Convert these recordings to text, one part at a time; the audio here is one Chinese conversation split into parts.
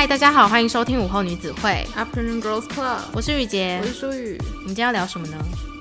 嗨，大家好，欢迎收听午后女子会 Afternoon Girls Club，我是雨洁，我是淑雨。我们今天要聊什么呢？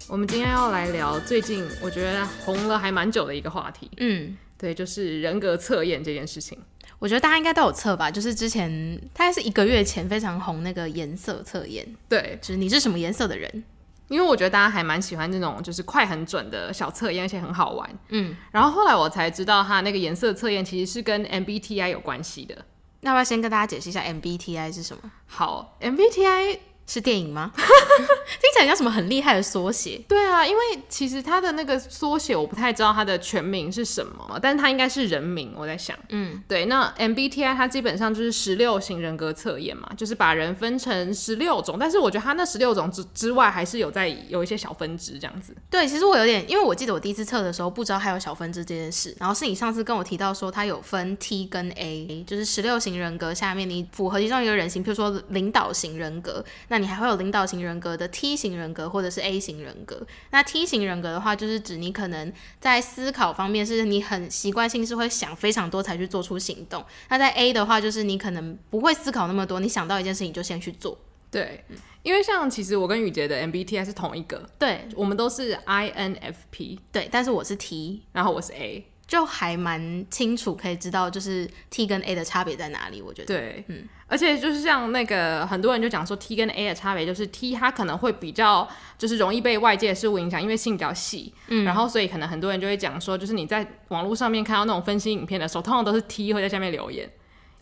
我们今天要来聊最近我觉得红了还蛮久的一个话题，嗯，对，就是人格测验这件事情。我觉得大家应该都有测吧，就是之前大概是一个月前非常红那个颜色测验，对，就是你是什么颜色的人，因为我觉得大家还蛮喜欢这种就是快很准的小测验，而且很好玩，嗯，然后后来我才知道它那个颜色测验其实是跟 MBTI 有关系的。那要不要先跟大家解释一下 MBTI 是什么？好，MBTI。是电影吗？听起来像什么很厉害的缩写？对啊，因为其实它的那个缩写我不太知道它的全名是什么，但是它应该是人名。我在想，嗯，对。那 MBTI 它基本上就是十六型人格测验嘛，就是把人分成十六种，但是我觉得它那十六种之之外还是有在有一些小分支这样子。对，其实我有点，因为我记得我第一次测的时候不知道还有小分支这件事，然后是你上次跟我提到说它有分 T 跟 A，就是十六型人格下面你符合其中一个人型，比如说领导型人格那。你还会有领导型人格的 T 型人格，或者是 A 型人格。那 T 型人格的话，就是指你可能在思考方面是你很习惯性是会想非常多才去做出行动。那在 A 的话，就是你可能不会思考那么多，你想到一件事情就先去做。对，因为像其实我跟宇杰的 MBTI 是同一个，对我们都是 INFP。对，但是我是 T，然后我是 A。就还蛮清楚，可以知道就是 T 跟 A 的差别在哪里。我觉得对，嗯，而且就是像那个很多人就讲说 T 跟 A 的差别就是 T 它可能会比较就是容易被外界事物影响，因为性比较细，嗯，然后所以可能很多人就会讲说，就是你在网络上面看到那种分析影片的时候，通常都是 T 会在下面留言。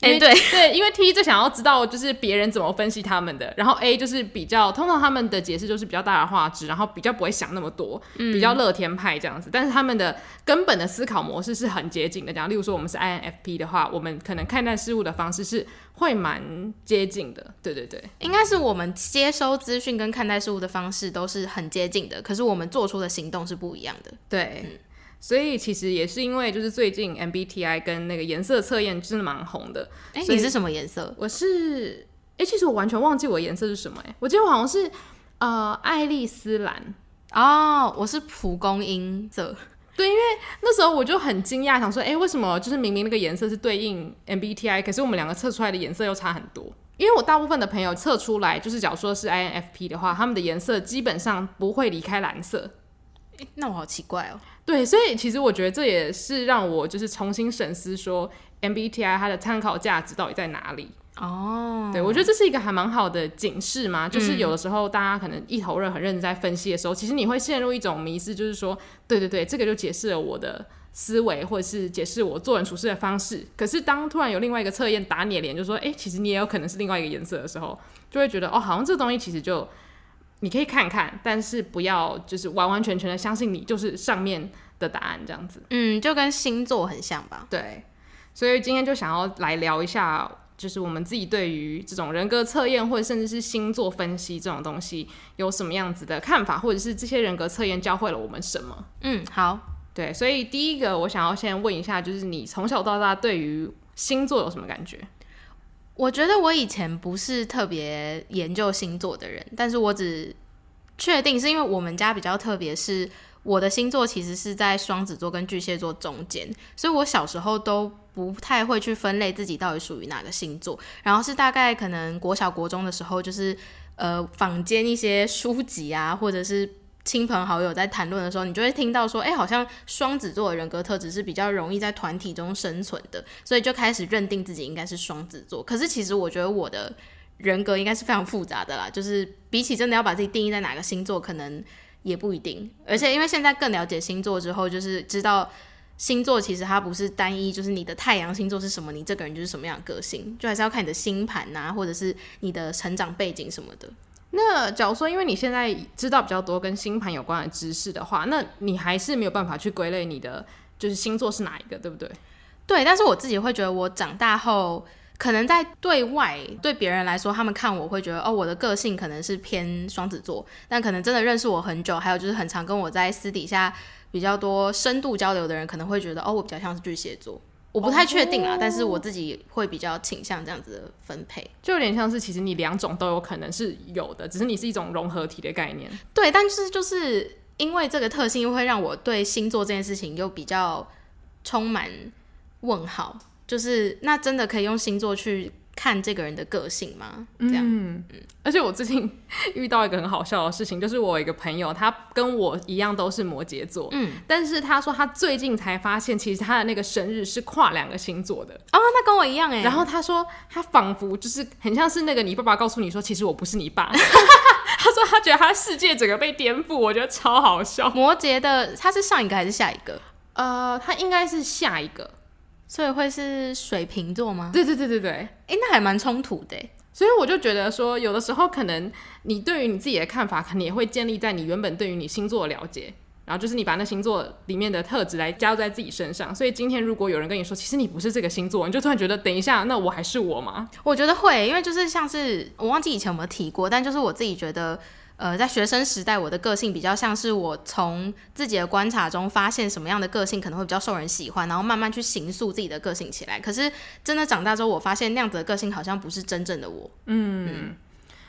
哎，对对，因为 T 最想要知道就是别人怎么分析他们的，然后 A 就是比较通常他们的解释就是比较大的画质，然后比较不会想那么多，比较乐天派这样子。但是他们的根本的思考模式是很接近的，讲例如说我们是 INFP 的话，我们可能看待事物的方式是会蛮接近的。对对对，应该是我们接收资讯跟看待事物的方式都是很接近的，可是我们做出的行动是不一样的。对。所以其实也是因为，就是最近 MBTI 跟那个颜色测验真的蛮红的。哎，你是什么颜色？我是哎，其实我完全忘记我颜色是什么哎。我记得好像是呃，爱丽丝蓝。哦，我是蒲公英色。对，因为那时候我就很惊讶，想说，哎，为什么就是明明那个颜色是对应 MBTI，可是我们两个测出来的颜色又差很多？因为我大部分的朋友测出来就是，假如说是 INFP 的话，他们的颜色基本上不会离开蓝色。那我好奇怪哦，对，所以其实我觉得这也是让我就是重新审视说 MBTI 它的参考价值到底在哪里哦，对我觉得这是一个还蛮好的警示嘛，就是有的时候大家可能一头热很认真在分析的时候，其实你会陷入一种迷思，就是说，对对对，这个就解释了我的思维，或者是解释我做人处事的方式。可是当突然有另外一个测验打你的脸，就说，哎，其实你也有可能是另外一个颜色的时候，就会觉得哦，好像这东西其实就。你可以看看，但是不要就是完完全全的相信你就是上面的答案这样子。嗯，就跟星座很像吧。对，所以今天就想要来聊一下，就是我们自己对于这种人格测验，或者甚至是星座分析这种东西，有什么样子的看法，或者是这些人格测验教会了我们什么？嗯，好，对，所以第一个我想要先问一下，就是你从小到大对于星座有什么感觉？我觉得我以前不是特别研究星座的人，但是我只确定是因为我们家比较特别，是我的星座其实是在双子座跟巨蟹座中间，所以我小时候都不太会去分类自己到底属于哪个星座，然后是大概可能国小国中的时候，就是呃坊间一些书籍啊，或者是。亲朋好友在谈论的时候，你就会听到说，哎，好像双子座的人格特质是比较容易在团体中生存的，所以就开始认定自己应该是双子座。可是其实我觉得我的人格应该是非常复杂的啦，就是比起真的要把自己定义在哪个星座，可能也不一定。而且因为现在更了解星座之后，就是知道星座其实它不是单一，就是你的太阳星座是什么，你这个人就是什么样个性，就还是要看你的星盘啊，或者是你的成长背景什么的。那假如说，因为你现在知道比较多跟星盘有关的知识的话，那你还是没有办法去归类你的就是星座是哪一个，对不对？对。但是我自己会觉得，我长大后可能在对外对别人来说，他们看我会觉得哦，我的个性可能是偏双子座，但可能真的认识我很久，还有就是很常跟我在私底下比较多深度交流的人，可能会觉得哦，我比较像是巨蟹座。我不太确定啊，但是我自己会比较倾向这样子的分配，就有点像是其实你两种都有可能是有的，只是你是一种融合体的概念。对，但是就是因为这个特性，会让我对星座这件事情又比较充满问号，就是那真的可以用星座去。看这个人的个性吗？这样。嗯，而且我最近 遇到一个很好笑的事情，就是我一个朋友，他跟我一样都是摩羯座，嗯，但是他说他最近才发现，其实他的那个生日是跨两个星座的。哦，那跟我一样哎。然后他说他仿佛就是很像是那个你爸爸告诉你说，其实我不是你爸。他说他觉得他世界整个被颠覆，我觉得超好笑。摩羯的他是上一个还是下一个？呃，他应该是下一个。所以会是水瓶座吗？对对对对对，哎，那还蛮冲突的。所以我就觉得说，有的时候可能你对于你自己的看法，可能也会建立在你原本对于你星座的了解，然后就是你把那星座里面的特质来加在自己身上。所以今天如果有人跟你说，其实你不是这个星座，你就突然觉得，等一下，那我还是我吗？我觉得会，因为就是像是我忘记以前有没有提过，但就是我自己觉得。呃，在学生时代，我的个性比较像是我从自己的观察中发现什么样的个性可能会比较受人喜欢，然后慢慢去形塑自己的个性起来。可是真的长大之后，我发现那样的个性好像不是真正的我。嗯，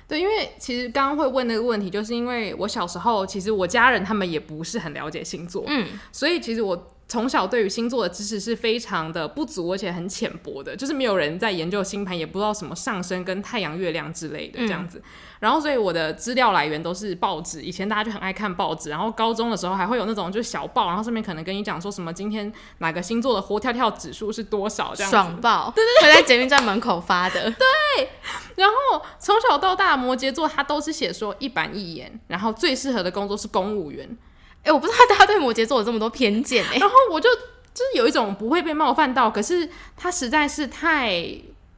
对，因为其实刚刚会问那个问题，就是因为我小时候其实我家人他们也不是很了解星座，嗯，所以其实我。从小对于星座的知识是非常的不足，而且很浅薄的，就是没有人在研究星盘，也不知道什么上升跟太阳、月亮之类的这样子。然后，所以我的资料来源都是报纸。以前大家就很爱看报纸，然后高中的时候还会有那种就是小报，然后上面可能跟你讲说什么今天哪个星座的活跳跳指数是多少这样子。爽报，对对对，会在捷运站门口发的。对。然后从小到大，摩羯座他都是写说一板一眼，然后最适合的工作是公务员。哎，我不知道大家对摩羯座有这么多偏见，哎，然后我就就是有一种不会被冒犯到，可是他实在是太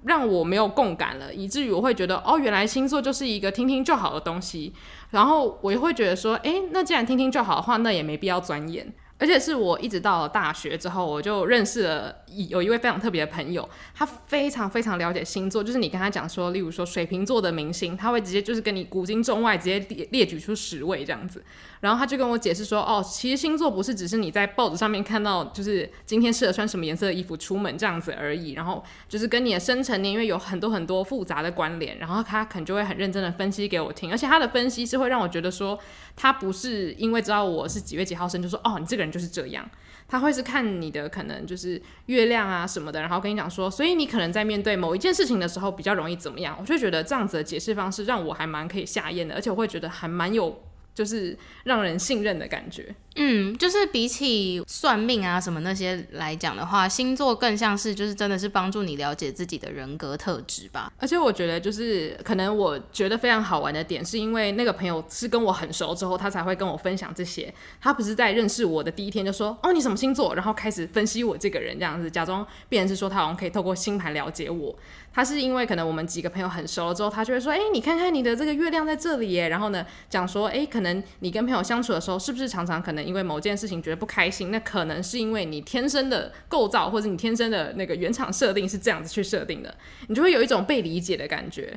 让我没有共感了，以至于我会觉得，哦，原来星座就是一个听听就好的东西，然后我也会觉得说，哎，那既然听听就好的话，那也没必要钻研。而且是我一直到了大学之后，我就认识了。有一位非常特别的朋友，他非常非常了解星座，就是你跟他讲说，例如说水瓶座的明星，他会直接就是跟你古今中外直接列列举出十位这样子，然后他就跟我解释说，哦，其实星座不是只是你在报纸上面看到，就是今天适合穿什么颜色的衣服出门这样子而已，然后就是跟你的生辰年月有很多很多复杂的关联，然后他可能就会很认真的分析给我听，而且他的分析是会让我觉得说，他不是因为知道我是几月几号生就说，哦，你这个人就是这样。他会是看你的，可能就是月亮啊什么的，然后跟你讲说，所以你可能在面对某一件事情的时候比较容易怎么样。我就觉得这样子的解释方式让我还蛮可以下咽的，而且我会觉得还蛮有。就是让人信任的感觉，嗯，就是比起算命啊什么那些来讲的话，星座更像是就是真的是帮助你了解自己的人格特质吧。而且我觉得就是可能我觉得非常好玩的点，是因为那个朋友是跟我很熟之后，他才会跟我分享这些。他不是在认识我的第一天就说哦你什么星座，然后开始分析我这个人这样子，假装别人是说他好像可以透过星盘了解我。他是因为可能我们几个朋友很熟了之后，他就会说：“哎，你看看你的这个月亮在这里耶。”然后呢，讲说：“哎，可能你跟朋友相处的时候，是不是常常可能因为某件事情觉得不开心？那可能是因为你天生的构造或者你天生的那个原厂设定是这样子去设定的，你就会有一种被理解的感觉。”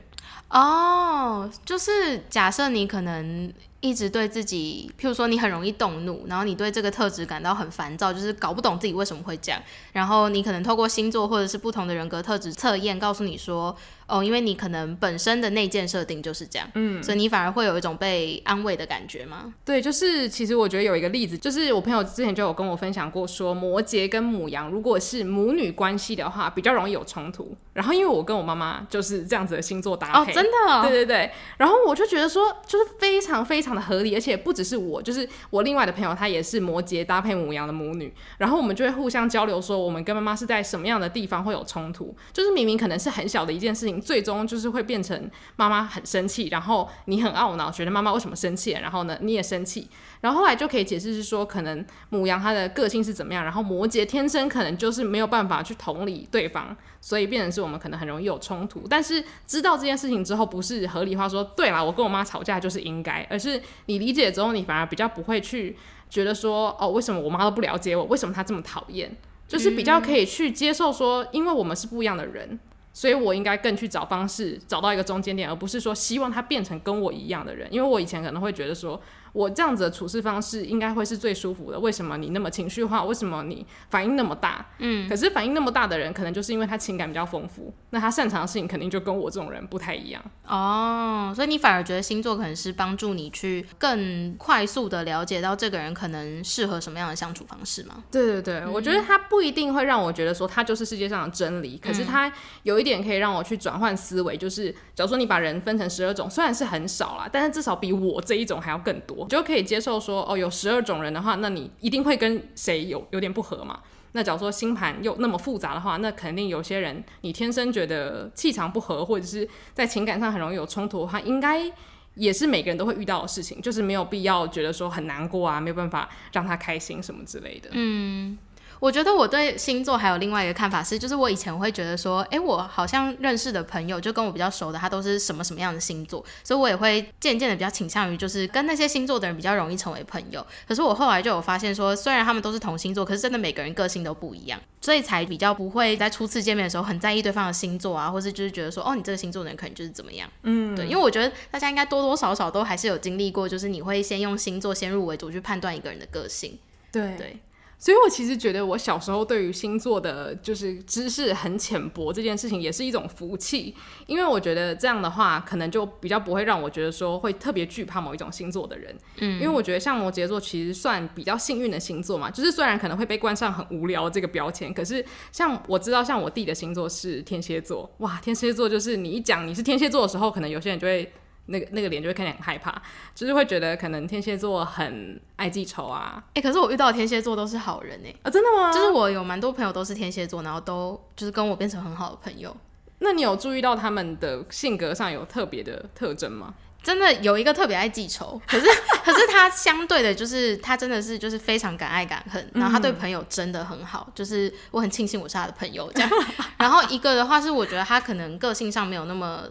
哦，就是假设你可能。一直对自己，譬如说你很容易动怒，然后你对这个特质感到很烦躁，就是搞不懂自己为什么会这样。然后你可能透过星座或者是不同的人格特质测验，告诉你说，哦，因为你可能本身的内建设定就是这样，嗯，所以你反而会有一种被安慰的感觉吗？对，就是其实我觉得有一个例子，就是我朋友之前就有跟我分享过，说摩羯跟母羊如果是母女关系的话，比较容易有冲突。然后因为我跟我妈妈就是这样子的星座搭配，哦，真的，对对对。然后我就觉得说，就是非常非常。合理，而且不只是我，就是我另外的朋友，她也是摩羯搭配母羊的母女，然后我们就会互相交流，说我们跟妈妈是在什么样的地方会有冲突，就是明明可能是很小的一件事情，最终就是会变成妈妈很生气，然后你很懊恼，觉得妈妈为什么生气，然后呢你也生气，然后后来就可以解释是说，可能母羊她的个性是怎么样，然后摩羯天生可能就是没有办法去同理对方。所以变成是我们可能很容易有冲突，但是知道这件事情之后，不是合理化说对啦，我跟我妈吵架就是应该，而是你理解之后，你反而比较不会去觉得说哦，为什么我妈都不了解我，为什么她这么讨厌，就是比较可以去接受说，因为我们是不一样的人，所以我应该更去找方式找到一个中间点，而不是说希望他变成跟我一样的人，因为我以前可能会觉得说。我这样子的处事方式应该会是最舒服的。为什么你那么情绪化？为什么你反应那么大？嗯，可是反应那么大的人，可能就是因为他情感比较丰富。那他擅长的事情，肯定就跟我这种人不太一样。哦，所以你反而觉得星座可能是帮助你去更快速的了解到这个人可能适合什么样的相处方式吗？对对对，我觉得他不一定会让我觉得说他就是世界上的真理，可是他有一点可以让我去转换思维，就是假如说你把人分成十二种，虽然是很少啦，但是至少比我这一种还要更多。我就可以接受说，哦，有十二种人的话，那你一定会跟谁有有点不合嘛？那假如说星盘又那么复杂的话，那肯定有些人你天生觉得气场不合，或者是在情感上很容易有冲突的话，应该也是每个人都会遇到的事情，就是没有必要觉得说很难过啊，没有办法让他开心什么之类的。嗯。我觉得我对星座还有另外一个看法是，就是我以前会觉得说，哎，我好像认识的朋友就跟我比较熟的，他都是什么什么样的星座，所以我也会渐渐的比较倾向于就是跟那些星座的人比较容易成为朋友。可是我后来就有发现说，虽然他们都是同星座，可是真的每个人个性都不一样，所以才比较不会在初次见面的时候很在意对方的星座啊，或是就是觉得说，哦，你这个星座的人可能就是怎么样，嗯，对，因为我觉得大家应该多多少少都还是有经历过，就是你会先用星座先入为主去判断一个人的个性，对对。所以，我其实觉得我小时候对于星座的，就是知识很浅薄这件事情，也是一种福气，因为我觉得这样的话，可能就比较不会让我觉得说会特别惧怕某一种星座的人。嗯，因为我觉得像摩羯座其实算比较幸运的星座嘛，就是虽然可能会被冠上很无聊这个标签，可是像我知道，像我弟的星座是天蝎座，哇，天蝎座就是你一讲你是天蝎座的时候，可能有些人就会。那个那个脸就会看起来很害怕，就是会觉得可能天蝎座很爱记仇啊。哎，可是我遇到的天蝎座都是好人哎啊，真的吗？就是我有蛮多朋友都是天蝎座，然后都就是跟我变成很好的朋友。那你有注意到他们的性格上有特别的特征吗？真的有一个特别爱记仇，可是可是他相对的，就是他真的是就是非常敢爱敢恨，然后他对朋友真的很好，就是我很庆幸我是他的朋友这样。然后一个的话是我觉得他可能个性上没有那么。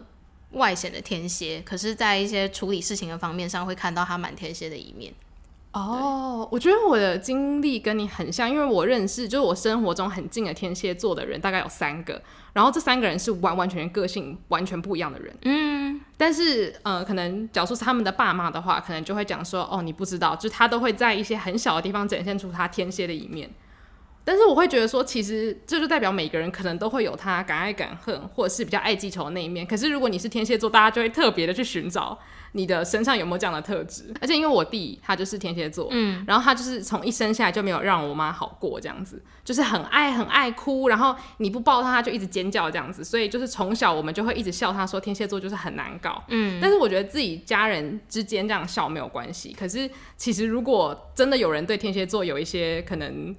外显的天蝎，可是，在一些处理事情的方面上，会看到他蛮天蝎的一面。哦，我觉得我的经历跟你很像，因为我认识，就是我生活中很近的天蝎座的人，大概有三个。然后这三个人是完完全全个性完全不一样的人。嗯，但是呃，可能假如说是他们的爸妈的话，可能就会讲说，哦，你不知道，就他都会在一些很小的地方展现出他天蝎的一面。但是我会觉得说，其实这就代表每个人可能都会有他敢爱敢恨，或者是比较爱记仇的那一面。可是如果你是天蝎座，大家就会特别的去寻找你的身上有没有这样的特质。而且因为我弟他就是天蝎座，嗯，然后他就是从一生下来就没有让我妈好过，这样子，就是很爱很爱哭，然后你不抱他，他就一直尖叫这样子。所以就是从小我们就会一直笑他说天蝎座就是很难搞，嗯。但是我觉得自己家人之间这样笑没有关系。可是其实如果真的有人对天蝎座有一些可能。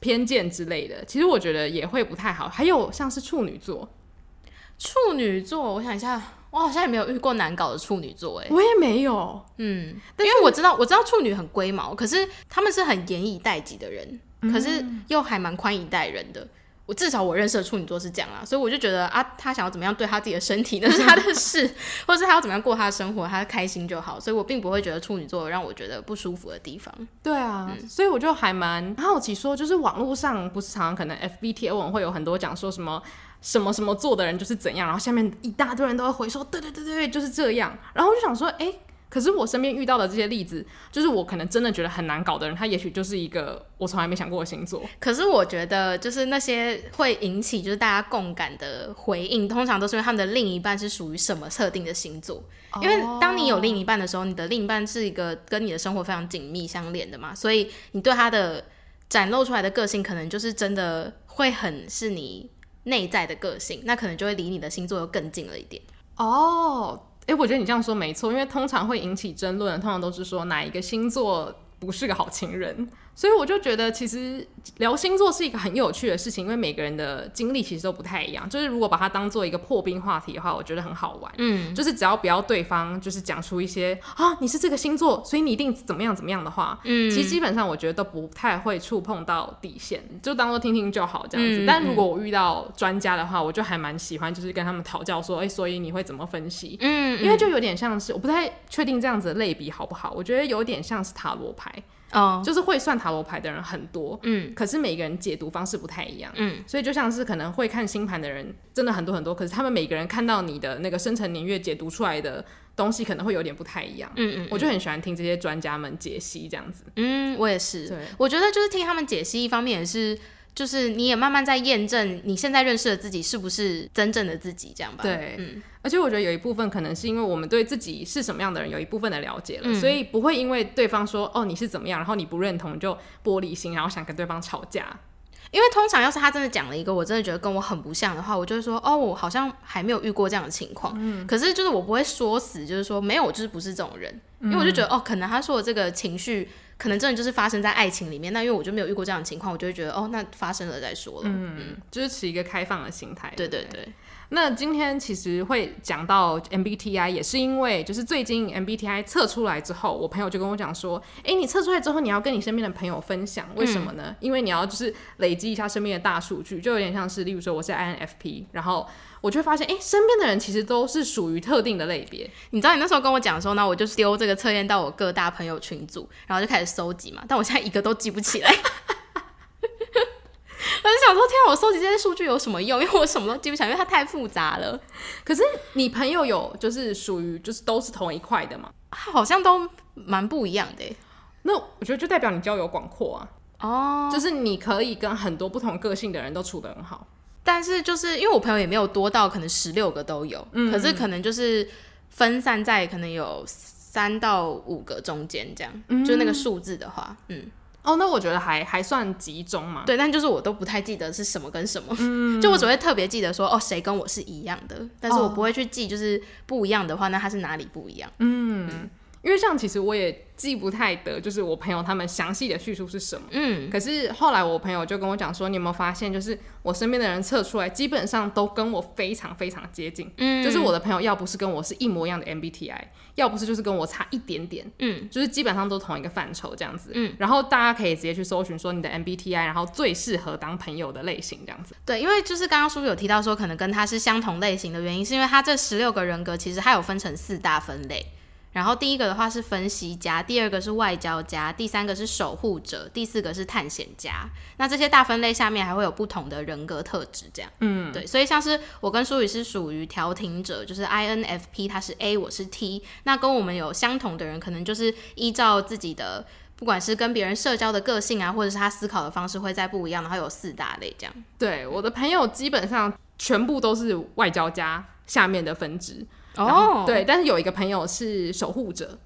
偏见之类的，其实我觉得也会不太好。还有像是处女座，处女座，我想一下，我好像也没有遇过难搞的处女座，哎，我也没有。嗯，因为我知道，我知道处女很龟毛，可是他们是很严以待己的人，可是又还蛮宽以待人的。我至少我认识的处女座是这样啦，所以我就觉得啊，他想要怎么样对他自己的身体那 是他的事，或者是他要怎么样过他的生活，他开心就好。所以我并不会觉得处女座让我觉得不舒服的地方。对啊，所以我就还蛮好奇，说就是网络上不是常常可能 F B T O 会有很多讲说什么什么什么做的人就是怎样，然后下面一大堆人都会回收，对对对对，就是这样。然后我就想说，哎。可是我身边遇到的这些例子，就是我可能真的觉得很难搞的人，他也许就是一个我从来没想过的星座。可是我觉得，就是那些会引起就是大家共感的回应，通常都是因为他们的另一半是属于什么特定的星座。因为当你有另一半的时候，你的另一半是一个跟你的生活非常紧密相连的嘛，所以你对他的展露出来的个性，可能就是真的会很是你内在的个性，那可能就会离你的星座又更近了一点。哦。哎，我觉得你这样说没错，因为通常会引起争论，通常都是说哪一个星座不是个好情人。所以我就觉得，其实聊星座是一个很有趣的事情，因为每个人的经历其实都不太一样。就是如果把它当做一个破冰话题的话，我觉得很好玩。嗯，就是只要不要对方就是讲出一些啊，你是这个星座，所以你一定怎么样怎么样的话，嗯，其实基本上我觉得都不太会触碰到底线，就当做听听就好这样子。但如果我遇到专家的话，我就还蛮喜欢，就是跟他们讨教说，哎，所以你会怎么分析？嗯，因为就有点像是我不太确定这样子类比好不好？我觉得有点像是塔罗牌。哦，就是会算塔罗牌的人很多，嗯，可是每个人解读方式不太一样，嗯，所以就像是可能会看星盘的人真的很多很多，可是他们每个人看到你的那个生辰年月解读出来的东西可能会有点不太一样，嗯嗯，我就很喜欢听这些专家们解析这样子，嗯，我也是，我觉得就是听他们解析一方面也是。就是你也慢慢在验证你现在认识的自己是不是真正的自己，这样吧？对，嗯。而且我觉得有一部分可能是因为我们对自己是什么样的人有一部分的了解了，所以不会因为对方说哦你是怎么样，然后你不认同就玻璃心，然后想跟对方吵架。因为通常要是他真的讲了一个我真的觉得跟我很不像的话，我就会说哦我好像还没有遇过这样的情况。嗯。可是就是我不会说死，就是说没有，就是不是这种人，因为我就觉得哦可能他说的这个情绪。可能真的就是发生在爱情里面，那因为我就没有遇过这样的情况，我就会觉得哦，那发生了再说了。嗯，就是持一个开放的心态。对对对。那今天其实会讲到 MBTI，也是因为就是最近 MBTI 测出来之后，我朋友就跟我讲说：“哎，你测出来之后，你要跟你身边的朋友分享，为什么呢？因为你要就是累积一下身边的大数据，就有点像是，例如说我是 INFP，然后我就会发现，哎，身边的人其实都是属于特定的类别。你知道你那时候跟我讲的时候呢，我就丢这个测验到我各大朋友群组，然后就开始收集嘛。但我现在一个都记不起来。我就想说，天，我收集这些数据有什么用？因为我什么都记不起来，因为它太复杂了。可是你朋友有，就是属于，就是都是同一块的吗？好像都蛮不一样的。那我觉得就代表你交友广阔啊。哦。就是你可以跟很多不同个性的人都处得很好。但是就是因为我朋友也没有多到可能十六个都有，嗯。可是可能就是分散在可能有三到五个中间这样，嗯，就那个数字的话，嗯。哦，那我觉得还还算集中嘛。对，但就是我都不太记得是什么跟什么，就我只会特别记得说，哦，谁跟我是一样的，但是我不会去记，就是不一样的话，那他是哪里不一样？嗯。因为这样其实我也记不太得，就是我朋友他们详细的叙述是什么。嗯。可是后来我朋友就跟我讲说，你有没有发现，就是我身边的人测出来基本上都跟我非常非常接近。嗯。就是我的朋友要不是跟我是一模一样的 MBTI，要不是就是跟我差一点点。嗯。就是基本上都同一个范畴这样子。嗯。然后大家可以直接去搜寻说你的 MBTI，然后最适合当朋友的类型这样子。对，因为就是刚刚叔有提到说，可能跟他是相同类型的原因，是因为他这十六个人格其实他有分成四大分类。然后第一个的话是分析家，第二个是外交家，第三个是守护者，第四个是探险家。那这些大分类下面还会有不同的人格特质，这样，嗯，对。所以像是我跟舒宇是属于调停者，就是 I N F P，他是 A，我是 T。那跟我们有相同的人，可能就是依照自己的，不管是跟别人社交的个性啊，或者是他思考的方式会再不一样。然后有四大类这样。对，我的朋友基本上全部都是外交家下面的分支。哦，对，但是有一个朋友是守护者，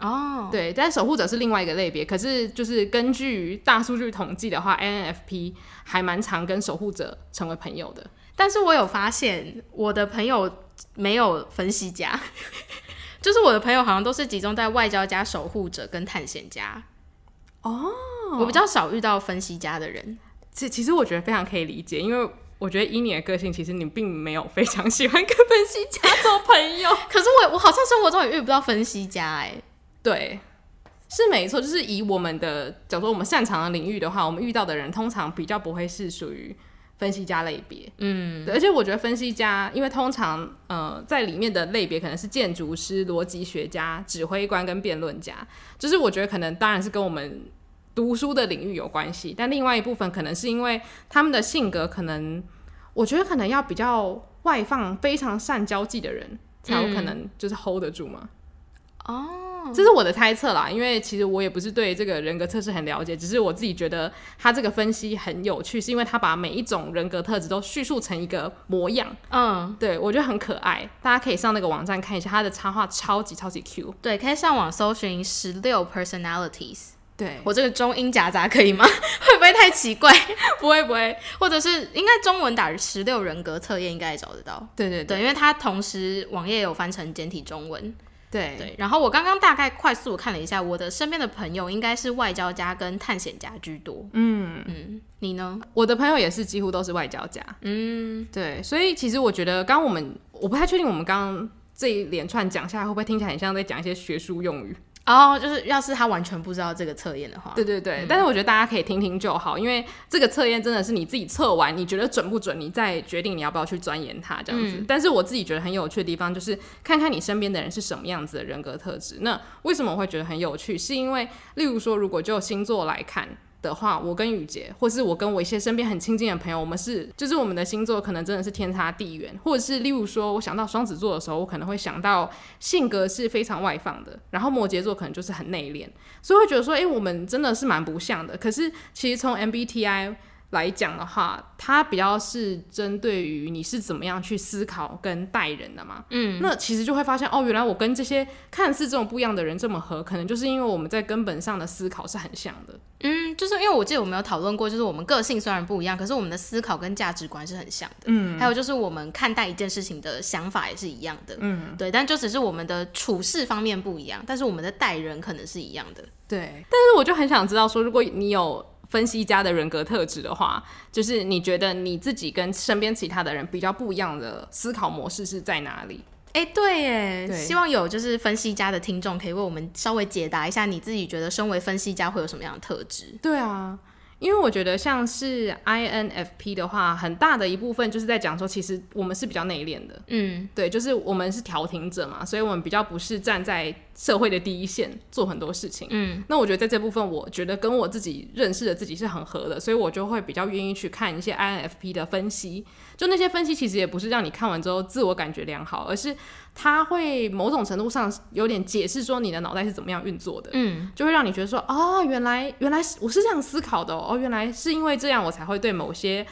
哦，对，但守护者是另外一个类别。可是，就是根据大数据统计的话，NFP 还蛮常跟守护者成为朋友的。但是我有发现，我的朋友没有分析家，就是我的朋友好像都是集中在外交家、守护者跟探险家。哦，我比较少遇到分析家的人。其其实我觉得非常可以理解，因为。我觉得以你的个性，其实你并没有非常喜欢跟分析家做朋友。可是我我好像生活中也遇不到分析家哎。对，是没错，就是以我们的讲说我们擅长的领域的话，我们遇到的人通常比较不会是属于分析家类别。嗯，而且我觉得分析家，因为通常呃在里面的类别可能是建筑师、逻辑学家、指挥官跟辩论家，就是我觉得可能当然是跟我们。读书的领域有关系，但另外一部分可能是因为他们的性格，可能我觉得可能要比较外放、非常善交际的人才有可能就是 hold 得住嘛。哦，这是我的猜测啦，因为其实我也不是对这个人格测试很了解，只是我自己觉得他这个分析很有趣，是因为他把每一种人格特质都叙述成一个模样。嗯，对，我觉得很可爱，大家可以上那个网站看一下，他的插画超级超级 Q。对，可以上网搜寻十六 personalities。对我这个中英夹杂可以吗？会不会太奇怪？不会不会，或者是应该中文打十六人格测验应该也找得到。对对对，因为它同时网页有翻成简体中文。对对，然后我刚刚大概快速看了一下，我的身边的朋友应该是外交家跟探险家居多。嗯嗯，你呢？我的朋友也是几乎都是外交家。嗯，对，所以其实我觉得，刚我们我不太确定，我们刚这一连串讲下来，会不会听起来很像在讲一些学术用语？哦，就是要是他完全不知道这个测验的话，对对对，但是我觉得大家可以听听就好，因为这个测验真的是你自己测完，你觉得准不准，你再决定你要不要去钻研它这样子。但是我自己觉得很有趣的地方，就是看看你身边的人是什么样子的人格特质。那为什么我会觉得很有趣？是因为例如说，如果就星座来看。的话，我跟雨杰，或是我跟我一些身边很亲近的朋友，我们是就是我们的星座可能真的是天差地远，或者是例如说我想到双子座的时候，我可能会想到性格是非常外放的，然后摩羯座可能就是很内敛，所以会觉得说，哎，我们真的是蛮不像的。可是其实从 MBTI。来讲的话，它比较是针对于你是怎么样去思考跟待人的嘛。嗯，那其实就会发现哦，原来我跟这些看似这种不一样的人这么合，可能就是因为我们在根本上的思考是很像的。嗯，就是因为我记得我们有讨论过，就是我们个性虽然不一样，可是我们的思考跟价值观是很像的。嗯，还有就是我们看待一件事情的想法也是一样的。嗯，对，但就只是我们的处事方面不一样，但是我们的待人可能是一样的。对，但是我就很想知道说，如果你有。分析家的人格特质的话，就是你觉得你自己跟身边其他的人比较不一样的思考模式是在哪里？哎，对耶，希望有就是分析家的听众可以为我们稍微解答一下，你自己觉得身为分析家会有什么样的特质？对啊。因为我觉得像是 INFP 的话，很大的一部分就是在讲说，其实我们是比较内敛的，嗯，对，就是我们是调停者嘛，所以我们比较不是站在社会的第一线做很多事情，嗯，那我觉得在这部分，我觉得跟我自己认识的自己是很合的，所以我就会比较愿意去看一些 INFP 的分析，就那些分析其实也不是让你看完之后自我感觉良好，而是。他会某种程度上有点解释说你的脑袋是怎么样运作的，嗯，就会让你觉得说，哦，原来原来我是这样思考的，哦，原来是因为这样我才会对某些。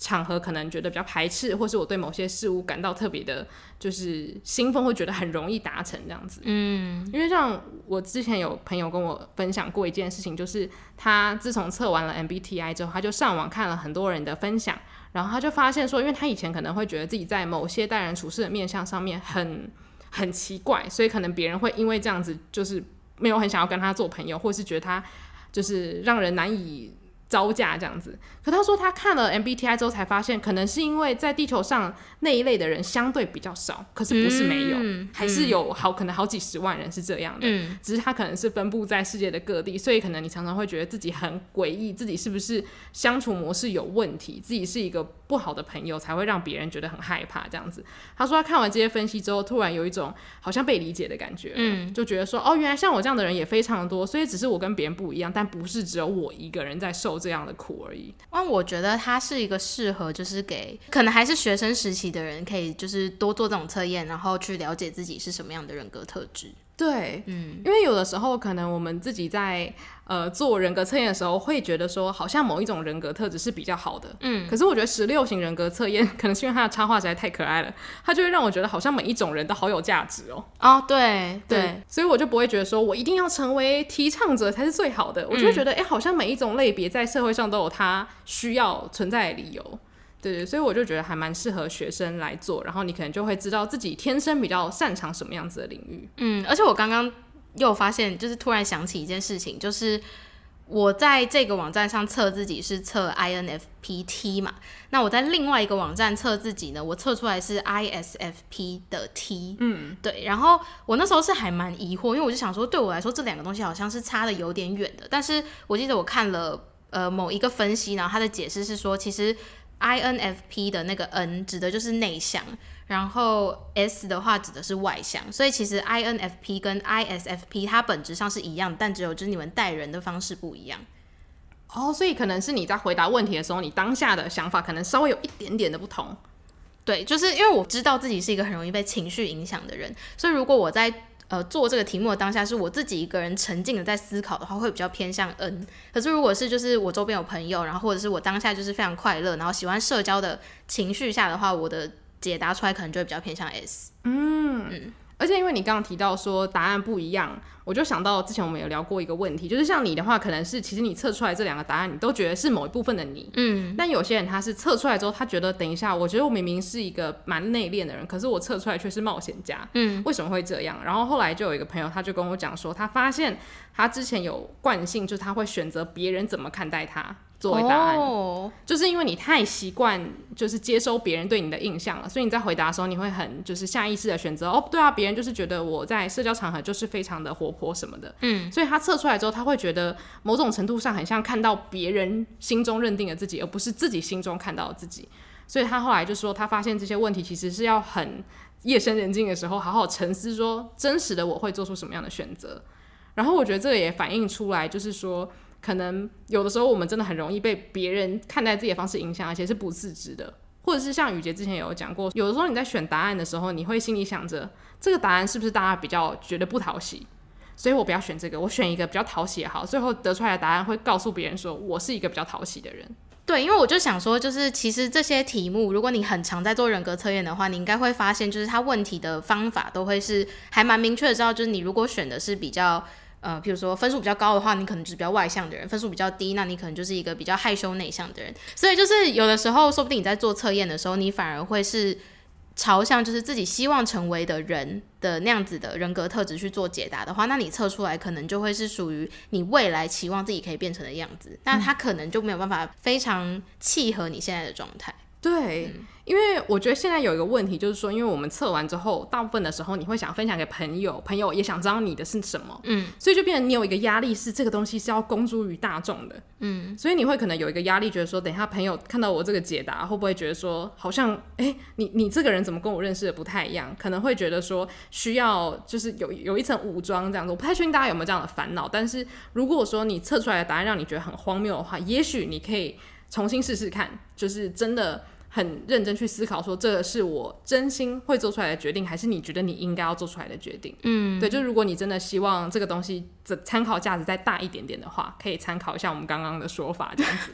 场合可能觉得比较排斥，或是我对某些事物感到特别的，就是兴奋，会觉得很容易达成这样子。嗯，因为像我之前有朋友跟我分享过一件事情，就是他自从测完了 MBTI 之后，他就上网看了很多人的分享，然后他就发现说，因为他以前可能会觉得自己在某些待人处事的面相上面很很奇怪，所以可能别人会因为这样子就是没有很想要跟他做朋友，或是觉得他就是让人难以。招架这样子，可他说他看了 MBTI 之后才发现，可能是因为在地球上那一类的人相对比较少，可是不是没有，还是有好可能好几十万人是这样的，只是他可能是分布在世界的各地，所以可能你常常会觉得自己很诡异，自己是不是相处模式有问题，自己是一个。不好的朋友才会让别人觉得很害怕，这样子。他说他看完这些分析之后，突然有一种好像被理解的感觉，嗯，就觉得说，哦，原来像我这样的人也非常的多，所以只是我跟别人不一样，但不是只有我一个人在受这样的苦而已。那我觉得他是一个适合，就是给可能还是学生时期的人，可以就是多做这种测验，然后去了解自己是什么样的人格特质。对，嗯，因为有的时候可能我们自己在呃做人格测验的时候，会觉得说好像某一种人格特质是比较好的，嗯，可是我觉得十六型人格测验，可能是因为它的插画实在太可爱了，它就会让我觉得好像每一种人都好有价值哦，啊，对对，所以我就不会觉得说我一定要成为提倡者才是最好的，我就会觉得哎，好像每一种类别在社会上都有它需要存在的理由。对对，所以我就觉得还蛮适合学生来做，然后你可能就会知道自己天生比较擅长什么样子的领域。嗯，而且我刚刚又发现，就是突然想起一件事情，就是我在这个网站上测自己是测 INFPT 嘛，那我在另外一个网站测自己呢，我测出来是 ISFP 的 T。嗯，对。然后我那时候是还蛮疑惑，因为我就想说，对我来说这两个东西好像是差的有点远的，但是我记得我看了呃某一个分析，然后他的解释是说，其实。I N F P 的那个 N 指的就是内向，然后 S 的话指的是外向，所以其实 I N F P 跟 I S F P 它本质上是一样，但只有就是你们待人的方式不一样。哦，所以可能是你在回答问题的时候，你当下的想法可能稍微有一点点的不同。对，就是因为我知道自己是一个很容易被情绪影响的人，所以如果我在呃，做这个题目的当下是我自己一个人沉浸的在思考的话，会比较偏向 N。可是如果是就是我周边有朋友，然后或者是我当下就是非常快乐，然后喜欢社交的情绪下的话，我的解答出来可能就会比较偏向 S。嗯，而且因为你刚刚提到说答案不一样。我就想到之前我们有聊过一个问题，就是像你的话，可能是其实你测出来这两个答案，你都觉得是某一部分的你，嗯。但有些人他是测出来之后，他觉得等一下，我觉得我明明是一个蛮内敛的人，可是我测出来却是冒险家，嗯。为什么会这样？然后后来就有一个朋友，他就跟我讲说，他发现他之前有惯性，就是他会选择别人怎么看待他作为答案，就是因为你太习惯就是接收别人对你的印象了，所以你在回答的时候，你会很就是下意识的选择哦，对啊，别人就是觉得我在社交场合就是非常的活。婆什么的，嗯，所以他测出来之后，他会觉得某种程度上很像看到别人心中认定的自己，而不是自己心中看到自己。所以他后来就说，他发现这些问题其实是要很夜深人静的时候好好沉思，说真实的我会做出什么样的选择。然后我觉得这个也反映出来，就是说可能有的时候我们真的很容易被别人看待自己的方式影响，而且是不自知的。或者是像雨杰之前也有讲过，有的时候你在选答案的时候，你会心里想着这个答案是不是大家比较觉得不讨喜。所以我不要选这个，我选一个比较讨喜也好。最后得出来的答案会告诉别人说我是一个比较讨喜的人。对，因为我就想说，就是其实这些题目，如果你很常在做人格测验的话，你应该会发现，就是他问题的方法都会是还蛮明确的，知道就是你如果选的是比较呃，比如说分数比较高的话，你可能就是比较外向的人；分数比较低，那你可能就是一个比较害羞内向的人。所以就是有的时候，说不定你在做测验的时候，你反而会是。朝向就是自己希望成为的人的那样子的人格特质去做解答的话，那你测出来可能就会是属于你未来期望自己可以变成的样子，那他可能就没有办法非常契合你现在的状态。对，因为我觉得现在有一个问题，就是说，因为我们测完之后，大部分的时候你会想分享给朋友，朋友也想知道你的是什么，嗯，所以就变成你有一个压力，是这个东西是要公诸于大众的，嗯，所以你会可能有一个压力，觉得说，等一下朋友看到我这个解答，会不会觉得说，好像，哎，你你这个人怎么跟我认识的不太一样？可能会觉得说，需要就是有有一层武装这样子。我不太确定大家有没有这样的烦恼，但是如果说你测出来的答案让你觉得很荒谬的话，也许你可以。重新试试看，就是真的很认真去思考，说这个是我真心会做出来的决定，还是你觉得你应该要做出来的决定？嗯，对，就如果你真的希望这个东西这参考价值再大一点点的话，可以参考一下我们刚刚的说法，这样子。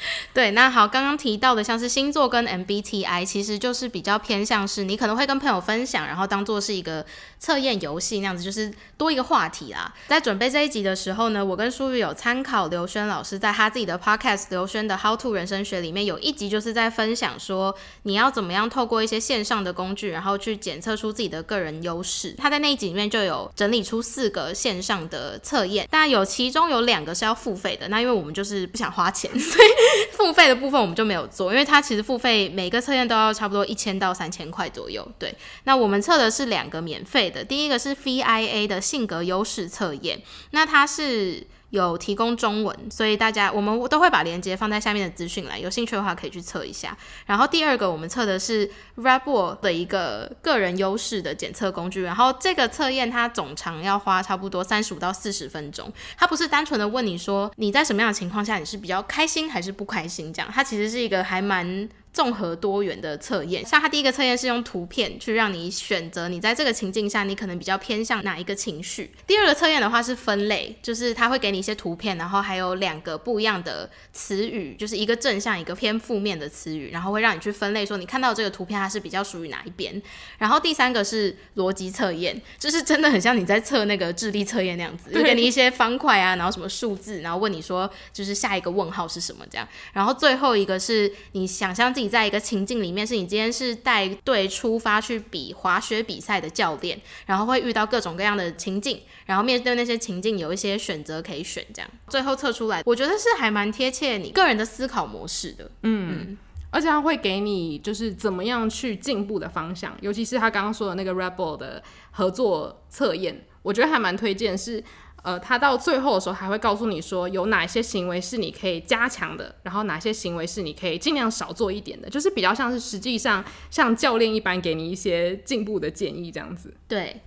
对，那好，刚刚提到的像是星座跟 MBTI，其实就是比较偏向是，你可能会跟朋友分享，然后当做是一个测验游戏那样子，就是多一个话题啦。在准备这一集的时候呢，我跟舒玉有参考刘轩老师在他自己的 podcast《刘轩的 How to 人生学》里面有一集就是在分享说你要怎么样透过一些线上的工具，然后去检测出自己的个人优势。他在那一集里面就有整理出四个线上的测验，但有其中有两个是要付费的。那因为我们就是不想花钱，所以。付费的部分我们就没有做，因为它其实付费每个测验都要差不多一千到三千块左右。对，那我们测的是两个免费的，第一个是 VIA 的性格优势测验，那它是。有提供中文，所以大家我们都会把链接放在下面的资讯栏，有兴趣的话可以去测一下。然后第二个，我们测的是 r a d b u 的一个个人优势的检测工具，然后这个测验它总长要花差不多三十五到四十分钟，它不是单纯的问你说你在什么样的情况下你是比较开心还是不开心这样，它其实是一个还蛮。综合多元的测验，像它第一个测验是用图片去让你选择，你在这个情境下你可能比较偏向哪一个情绪。第二个测验的话是分类，就是他会给你一些图片，然后还有两个不一样的词语，就是一个正向一个偏负面的词语，然后会让你去分类，说你看到这个图片它是比较属于哪一边。然后第三个是逻辑测验，就是真的很像你在测那个智力测验那样子，就给你一些方块啊，然后什么数字，然后问你说就是下一个问号是什么这样。然后最后一个是你想象你在一个情境里面，是你今天是带队出发去比滑雪比赛的教练，然后会遇到各种各样的情境，然后面对那些情境有一些选择可以选，这样最后测出来，我觉得是还蛮贴切你个人的思考模式的。嗯，而且他会给你就是怎么样去进步的方向，尤其是他刚刚说的那个 r e b e l 的合作测验，我觉得还蛮推荐是。呃，他到最后的时候还会告诉你说有哪些行为是你可以加强的，然后哪些行为是你可以尽量少做一点的，就是比较像是实际上像教练一般给你一些进步的建议这样子。对，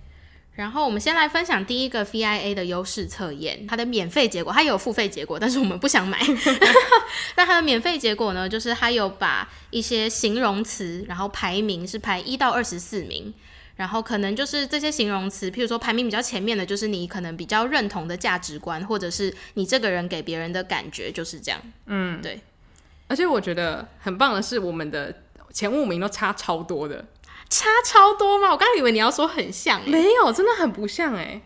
然后我们先来分享第一个 VIA 的优势测验，它的免费结果，它有付费结果，但是我们不想买。那它的免费结果呢，就是它有把一些形容词，然后排名是排一到二十四名。然后可能就是这些形容词，譬如说排名比较前面的，就是你可能比较认同的价值观，或者是你这个人给别人的感觉就是这样。嗯，对。而且我觉得很棒的是，我们的前五名都差超多的。差超多吗？我刚以为你要说很像，没有，真的很不像哎。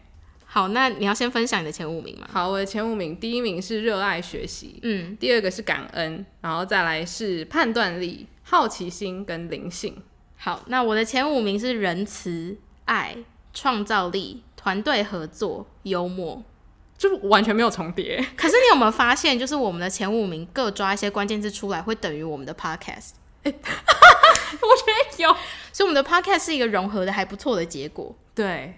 好，那你要先分享你的前五名吗？好，我的前五名，第一名是热爱学习，嗯，第二个是感恩，然后再来是判断力、好奇心跟灵性。好，那我的前五名是仁慈、爱、创造力、团队合作、幽默，就是完全没有重叠。可是你有没有发现，就是我们的前五名各抓一些关键字出来，会等于我们的 podcast？我觉得有，所以我们的 podcast 是一个融合的还不错的结果。对，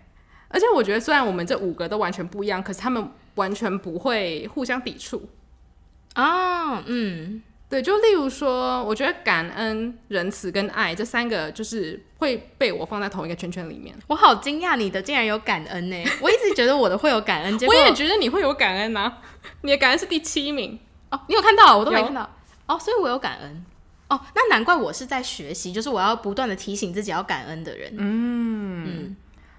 而且我觉得虽然我们这五个都完全不一样，可是他们完全不会互相抵触。啊，嗯。对，就例如说，我觉得感恩、仁慈跟爱这三个，就是会被我放在同一个圈圈里面。我好惊讶，你的竟然有感恩呢！我一直觉得我的会有感恩，我也觉得你会有感恩啊！你的感恩是第七名哦，你有看到？我都没看到哦，所以我有感恩哦。那难怪我是在学习，就是我要不断的提醒自己要感恩的人。嗯，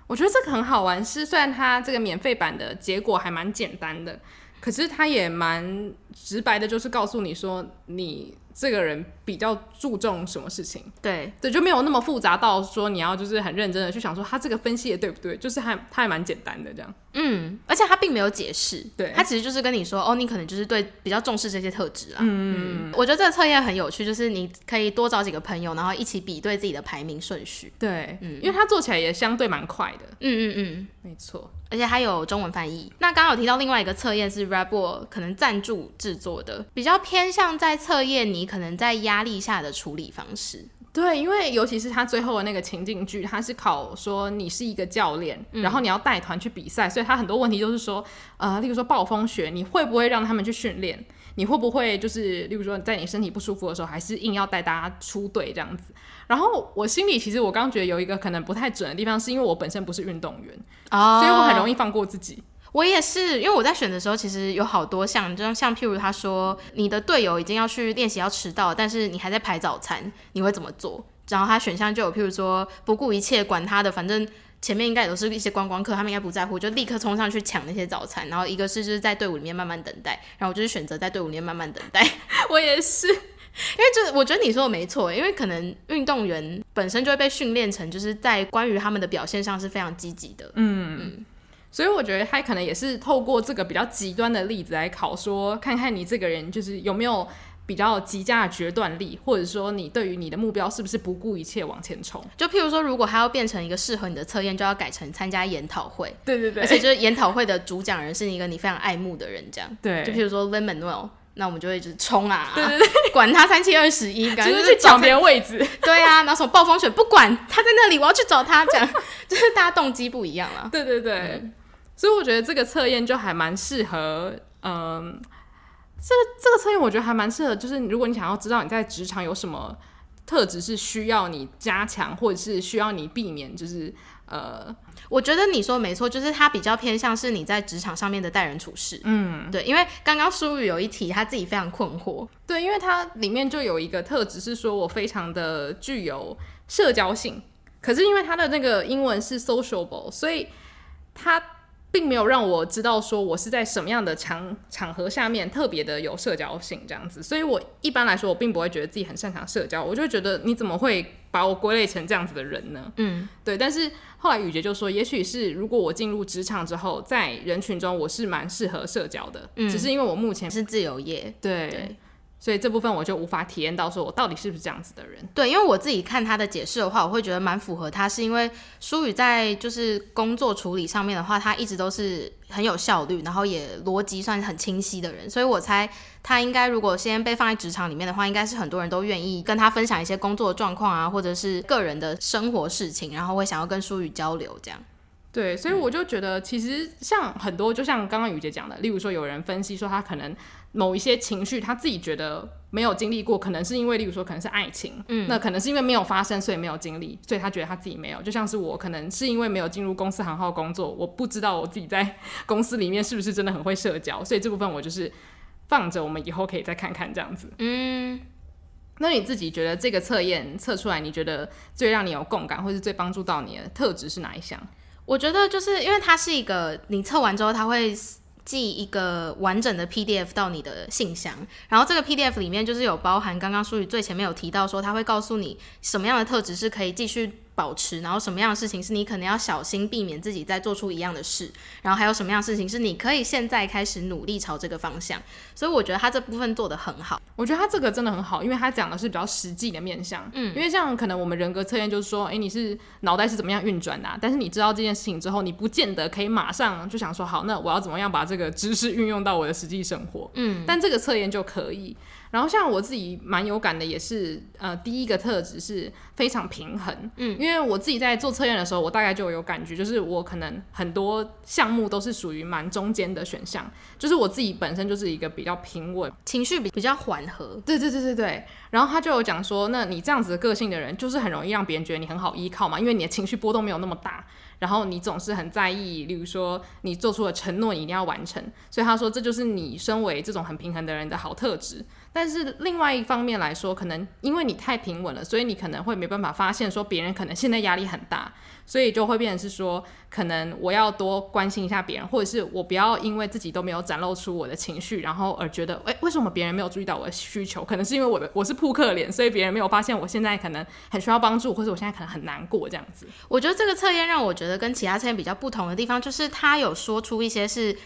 我觉得这个很好玩，是虽然它这个免费版的结果还蛮简单的。可是他也蛮直白的，就是告诉你说，你这个人比较注重什么事情？对对，就没有那么复杂到说你要就是很认真的去想说他这个分析的对不对，就是还他还蛮简单的这样。嗯，而且他并没有解释，对他其实就是跟你说，哦，你可能就是对比较重视这些特质啦。嗯嗯。我觉得这个测验很有趣，就是你可以多找几个朋友，然后一起比对自己的排名顺序。对，嗯，因为他做起来也相对蛮快的。嗯嗯嗯，没错。而且还有中文翻译。那刚好提到另外一个测验是 r a d b u l 可能赞助制作的，比较偏向在测验你可能在压力下的处理方式。对，因为尤其是他最后的那个情境剧，他是考说你是一个教练，然后你要带团去比赛，所以他很多问题都是说，呃，例如说暴风雪，你会不会让他们去训练？你会不会就是，例如说在你身体不舒服的时候，还是硬要带大家出队这样子？然后我心里其实我刚觉得有一个可能不太准的地方，是因为我本身不是运动员，啊，oh. 所以我很容易放过自己。我也是，因为我在选的时候其实有好多项，就像譬如他说，你的队友已经要去练习要迟到，但是你还在排早餐，你会怎么做？然后他选项就有譬如说不顾一切管他的，反正前面应该也都是一些观光客，他们应该不在乎，就立刻冲上去抢那些早餐。然后一个是就是在队伍里面慢慢等待，然后我就是选择在队伍里面慢慢等待。我也是。因为就是我觉得你说的没错，因为可能运动员本身就会被训练成就是在关于他们的表现上是非常积极的，嗯，所以我觉得他可能也是透过这个比较极端的例子来考，说看看你这个人就是有没有比较极佳的决断力，或者说你对于你的目标是不是不顾一切往前冲。就譬如说，如果他要变成一个适合你的测验，就要改成参加研讨会，对对对，而且就是研讨会的主讲人是一个你非常爱慕的人，这样，对，就譬如说 Lemonwell。那我们就一直冲啊！对对对，管他三七二十一，就是去抢别人位置。对啊，拿什么暴风雪不管他在那里，我要去找他。这样就是大家动机不一样了。对对对，所以我觉得这个测验就还蛮适合，嗯，这个这个测验我觉得还蛮适合，就是如果你想要知道你在职场有什么特质是需要你加强，或者是需要你避免，就是呃。我觉得你说没错，就是他比较偏向是你在职场上面的待人处事。嗯，对，因为刚刚苏雨有一题他自己非常困惑。对，因为他里面就有一个特质是说我非常的具有社交性，可是因为他的那个英文是 sociable，所以他。并没有让我知道说我是在什么样的场场合下面特别的有社交性这样子，所以我一般来说我并不会觉得自己很擅长社交，我就觉得你怎么会把我归类成这样子的人呢？嗯，对。但是后来雨杰就说，也许是如果我进入职场之后，在人群中我是蛮适合社交的，只是因为我目前是自由业。对。所以这部分我就无法体验到，说我到底是不是这样子的人？对，因为我自己看他的解释的话，我会觉得蛮符合他，是因为舒宇在就是工作处理上面的话，他一直都是很有效率，然后也逻辑算很清晰的人。所以我猜他应该如果先被放在职场里面的话，应该是很多人都愿意跟他分享一些工作状况啊，或者是个人的生活事情，然后会想要跟舒宇交流这样。对，所以我就觉得其实像很多，就像刚刚雨姐讲的，例如说有人分析说他可能。某一些情绪，他自己觉得没有经历过，可能是因为，例如说，可能是爱情，嗯，那可能是因为没有发生，所以没有经历，所以他觉得他自己没有。就像是我，可能是因为没有进入公司行号工作，我不知道我自己在公司里面是不是真的很会社交，所以这部分我就是放着，我们以后可以再看看这样子。嗯，那你自己觉得这个测验测出来，你觉得最让你有共感，或是最帮助到你的特质是哪一项？我觉得就是因为它是一个你测完之后，他会。寄一个完整的 PDF 到你的信箱，然后这个 PDF 里面就是有包含刚刚淑宇最前面有提到说，他会告诉你什么样的特质是可以继续。保持，然后什么样的事情是你可能要小心避免自己再做出一样的事，然后还有什么样的事情是你可以现在开始努力朝这个方向。所以我觉得他这部分做的很好，我觉得他这个真的很好，因为他讲的是比较实际的面向。嗯，因为这样可能我们人格测验就是说，哎，你是脑袋是怎么样运转的？但是你知道这件事情之后，你不见得可以马上就想说，好，那我要怎么样把这个知识运用到我的实际生活？嗯，但这个测验就可以。然后像我自己蛮有感的，也是呃第一个特质是非常平衡，嗯，因为我自己在做测验的时候，我大概就有感觉，就是我可能很多项目都是属于蛮中间的选项，就是我自己本身就是一个比较平稳，情绪比比较缓和，对对对对对。然后他就有讲说，那你这样子个性的人，就是很容易让别人觉得你很好依靠嘛，因为你的情绪波动没有那么大。然后你总是很在意，例如说你做出的承诺，你一定要完成。所以他说，这就是你身为这种很平衡的人的好特质。但是另外一方面来说，可能因为你太平稳了，所以你可能会没办法发现说别人可能现在压力很大。所以就会变成是说，可能我要多关心一下别人，或者是我不要因为自己都没有展露出我的情绪，然后而觉得，诶，为什么别人没有注意到我的需求？可能是因为我的我是扑克脸，所以别人没有发现我现在可能很需要帮助，或者我现在可能很难过这样子。我觉得这个测验让我觉得跟其他测验比较不同的地方，就是他有说出一些是。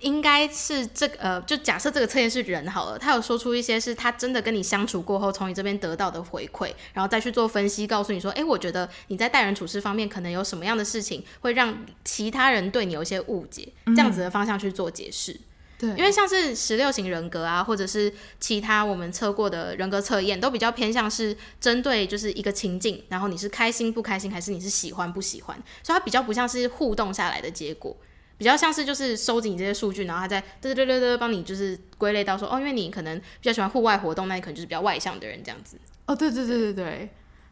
应该是这个呃，就假设这个测验是人好了，他有说出一些是他真的跟你相处过后，从你这边得到的回馈，然后再去做分析，告诉你说，哎，我觉得你在待人处事方面可能有什么样的事情会让其他人对你有一些误解，这样子的方向去做解释。对，因为像是十六型人格啊，或者是其他我们测过的人格测验，都比较偏向是针对就是一个情境，然后你是开心不开心，还是你是喜欢不喜欢，所以它比较不像是互动下来的结果。比较像是就是收集你这些数据，然后在再嘚嘚嘚嘚帮你就是归类到说哦，因为你可能比较喜欢户外活动，那你可能就是比较外向的人这样子。哦，对对对对对。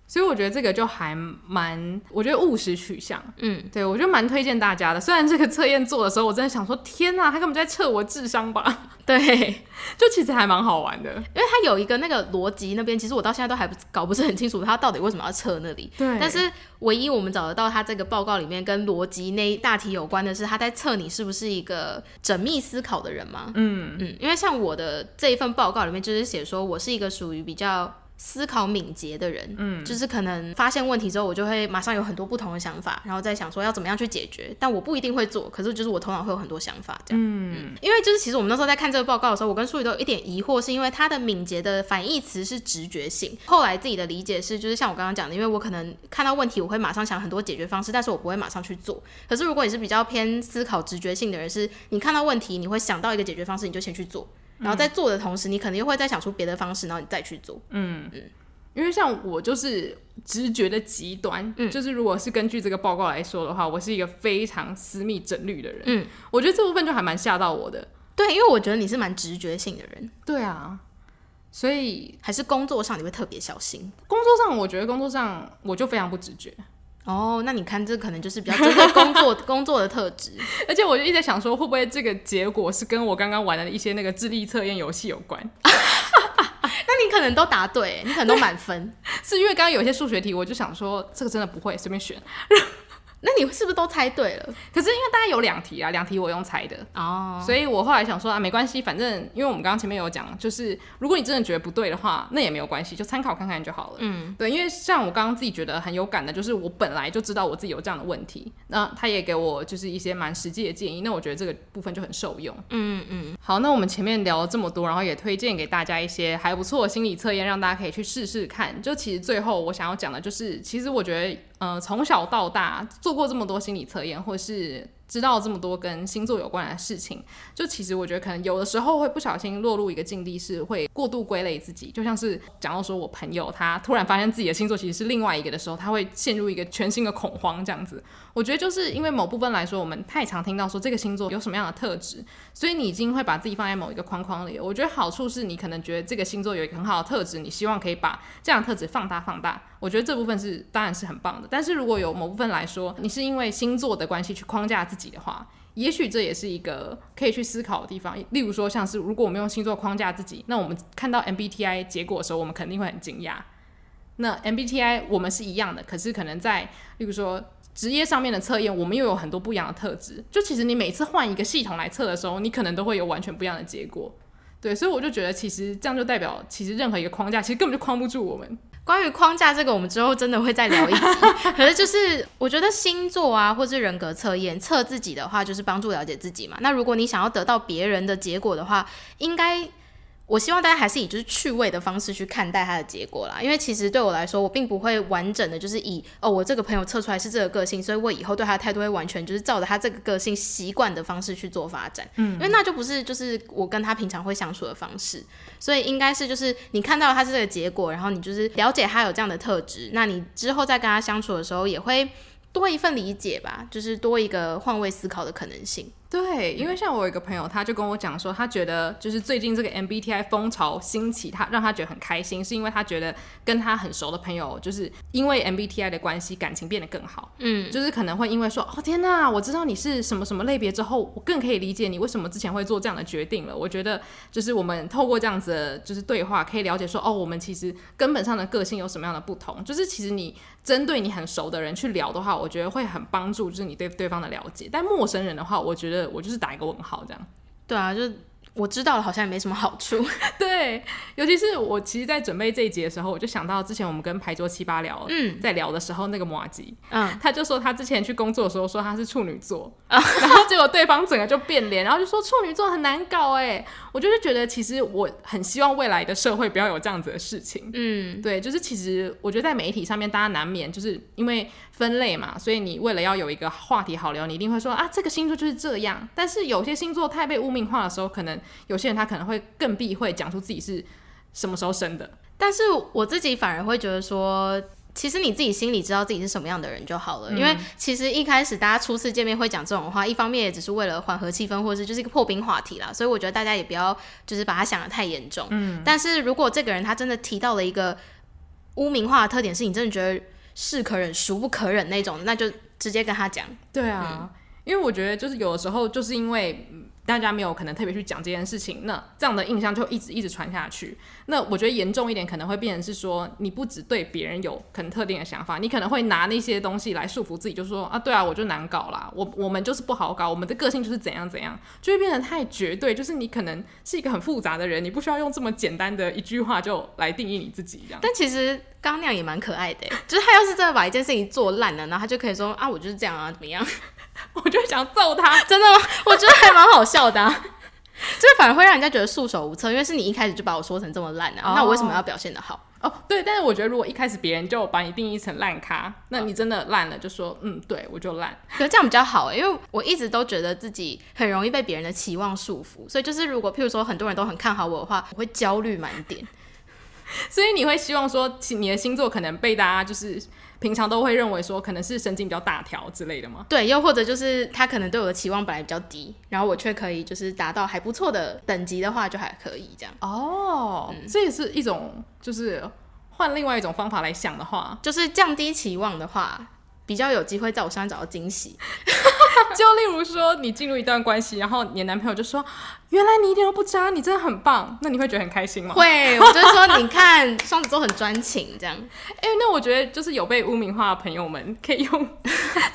所以我觉得这个就还蛮，我觉得务实取向，嗯，对我就蛮推荐大家的。虽然这个测验做的时候，我真的想说，天呐，他根本在测我智商吧？对，就其实还蛮好玩的，因为他有一个那个逻辑那边，其实我到现在都还不搞不是很清楚，他到底为什么要测那里。对，但是唯一我们找得到他这个报告里面跟逻辑那一大题有关的是，他在测你是不是一个缜密思考的人嘛？嗯嗯，因为像我的这一份报告里面就是写说我是一个属于比较。思考敏捷的人，嗯，就是可能发现问题之后，我就会马上有很多不同的想法，然后再想说要怎么样去解决。但我不一定会做，可是就是我头脑会有很多想法这样。嗯，因为就是其实我们那时候在看这个报告的时候，我跟淑仪都有一点疑惑，是因为它的敏捷的反义词是直觉性。后来自己的理解是，就是像我刚刚讲的，因为我可能看到问题，我会马上想很多解决方式，但是我不会马上去做。可是如果你是比较偏思考直觉性的人，是你看到问题，你会想到一个解决方式，你就先去做。然后在做的同时，你肯定会再想出别的方式，然后你再去做。嗯嗯，因为像我就是直觉的极端，就是如果是根据这个报告来说的话，我是一个非常私密整律的人。嗯，我觉得这部分就还蛮吓到我的。对，因为我觉得你是蛮直觉性的人。对啊，所以还是工作上你会特别小心。工作上，我觉得工作上我就非常不直觉。哦，那你看，这可能就是比较针对工作 工作的特质。而且我就一直想说，会不会这个结果是跟我刚刚玩的一些那个智力测验游戏有关？那你可能都答对，你可能都满分。是因为刚刚有一些数学题，我就想说，这个真的不会随便选。那你是不是都猜对了？可是因为大家有两题啊，两题我用猜的哦，所以我后来想说啊，没关系，反正因为我们刚刚前面有讲，就是如果你真的觉得不对的话，那也没有关系，就参考看看就好了。嗯，对，因为像我刚刚自己觉得很有感的，就是我本来就知道我自己有这样的问题，那他也给我就是一些蛮实际的建议，那我觉得这个部分就很受用。嗯嗯好，那我们前面聊了这么多，然后也推荐给大家一些还不错心理测验，让大家可以去试试看。就其实最后我想要讲的就是，其实我觉得。呃，从小到大做过这么多心理测验，或是知道这么多跟星座有关的事情，就其实我觉得可能有的时候会不小心落入一个境地，是会过度归类自己。就像是讲到说我朋友他突然发现自己的星座其实是另外一个的时候，他会陷入一个全新的恐慌这样子。我觉得就是因为某部分来说，我们太常听到说这个星座有什么样的特质，所以你已经会把自己放在某一个框框里。我觉得好处是你可能觉得这个星座有一个很好的特质，你希望可以把这样的特质放大放大。我觉得这部分是当然是很棒的。但是如果有某部分来说，你是因为星座的关系去框架自己的话，也许这也是一个可以去思考的地方。例如说，像是如果我们用星座框架自己，那我们看到 MBTI 结果的时候，我们肯定会很惊讶。那 MBTI 我们是一样的，可是可能在例如说。职业上面的测验，我们又有很多不一样的特质。就其实你每次换一个系统来测的时候，你可能都会有完全不一样的结果。对，所以我就觉得其实这样就代表，其实任何一个框架其实根本就框不住我们。关于框架这个，我们之后真的会再聊一。可是就是我觉得星座啊，或是人格测验测自己的话，就是帮助了解自己嘛。那如果你想要得到别人的结果的话，应该。我希望大家还是以就是趣味的方式去看待他的结果啦，因为其实对我来说，我并不会完整的就是以哦，我这个朋友测出来是这个个性，所以我以后对他的态度会完全就是照着他这个个性习惯的方式去做发展。嗯，因为那就不是就是我跟他平常会相处的方式，所以应该是就是你看到他是这个结果，然后你就是了解他有这样的特质，那你之后再跟他相处的时候也会多一份理解吧，就是多一个换位思考的可能性。对，因为像我有一个朋友，他就跟我讲说，他觉得就是最近这个 MBTI 风潮兴起，他让他觉得很开心，是因为他觉得跟他很熟的朋友，就是因为 MBTI 的关系，感情变得更好。嗯，就是可能会因为说，哦天呐，我知道你是什么什么类别之后，我更可以理解你为什么之前会做这样的决定了。我觉得就是我们透过这样子就是对话，可以了解说，哦，我们其实根本上的个性有什么样的不同。就是其实你针对你很熟的人去聊的话，我觉得会很帮助，就是你对对方的了解。但陌生人的话，我觉得。我就是打一个问号，这样。对啊，就是我知道了，好像也没什么好处。对，尤其是我其实，在准备这一节的时候，我就想到之前我们跟牌桌七八聊，嗯，在聊的时候，那个摩羯，嗯，他就说他之前去工作的时候，说他是处女座，然后结果对方整个就变脸，然后就说处女座很难搞，哎，我就是觉得其实我很希望未来的社会不要有这样子的事情。嗯，对，就是其实我觉得在媒体上面，大家难免就是因为。分类嘛，所以你为了要有一个话题好聊，你一定会说啊，这个星座就是这样。但是有些星座太被污名化的时候，可能有些人他可能会更避讳讲出自己是什么时候生的。但是我自己反而会觉得说，其实你自己心里知道自己是什么样的人就好了。因为其实一开始大家初次见面会讲这种话，一方面也只是为了缓和气氛，或者是就是一个破冰话题啦。所以我觉得大家也不要就是把它想得太严重。嗯。但是如果这个人他真的提到了一个污名化的特点，是你真的觉得。是可忍，孰不可忍？那种，那就直接跟他讲。对啊，因为我觉得就是有的时候，就是因为。大家没有可能特别去讲这件事情，那这样的印象就一直一直传下去。那我觉得严重一点可能会变成是说，你不只对别人有可能特定的想法，你可能会拿那些东西来束缚自己，就说啊，对啊，我就难搞啦，我我们就是不好搞，我们的个性就是怎样怎样，就会变得太绝对。就是你可能是一个很复杂的人，你不需要用这么简单的一句话就来定义你自己这样。但其实刚那样也蛮可爱的，就是他要是真的把一件事情做烂了，然后他就可以说啊，我就是这样啊，怎么样？我就想揍他，真的吗？我觉得还蛮好笑的，这反而会让人家觉得束手无策，因为是你一开始就把我说成这么烂的，那我为什么要表现的好？哦，对，但是我觉得如果一开始别人就把你定义成烂咖，那你真的烂了，就说嗯，对我就烂，可能这样比较好，因为我一直都觉得自己很容易被别人的期望束缚，所以就是如果譬如说很多人都很看好我的话，我会焦虑满点，所以你会希望说你的星座可能被大家就是。平常都会认为说可能是神经比较大条之类的吗？对，又或者就是他可能对我的期望本来比较低，然后我却可以就是达到还不错的等级的话，就还可以这样。哦，这也是一种，就是换另外一种方法来想的话，就是降低期望的话。比较有机会在我身上找到惊喜，就例如说，你进入一段关系，然后你男朋友就说：“原来你一点都不渣，你真的很棒。”那你会觉得很开心吗？会，我就说你看双子座很专情，这样。哎，那我觉得就是有被污名化的朋友们，可以用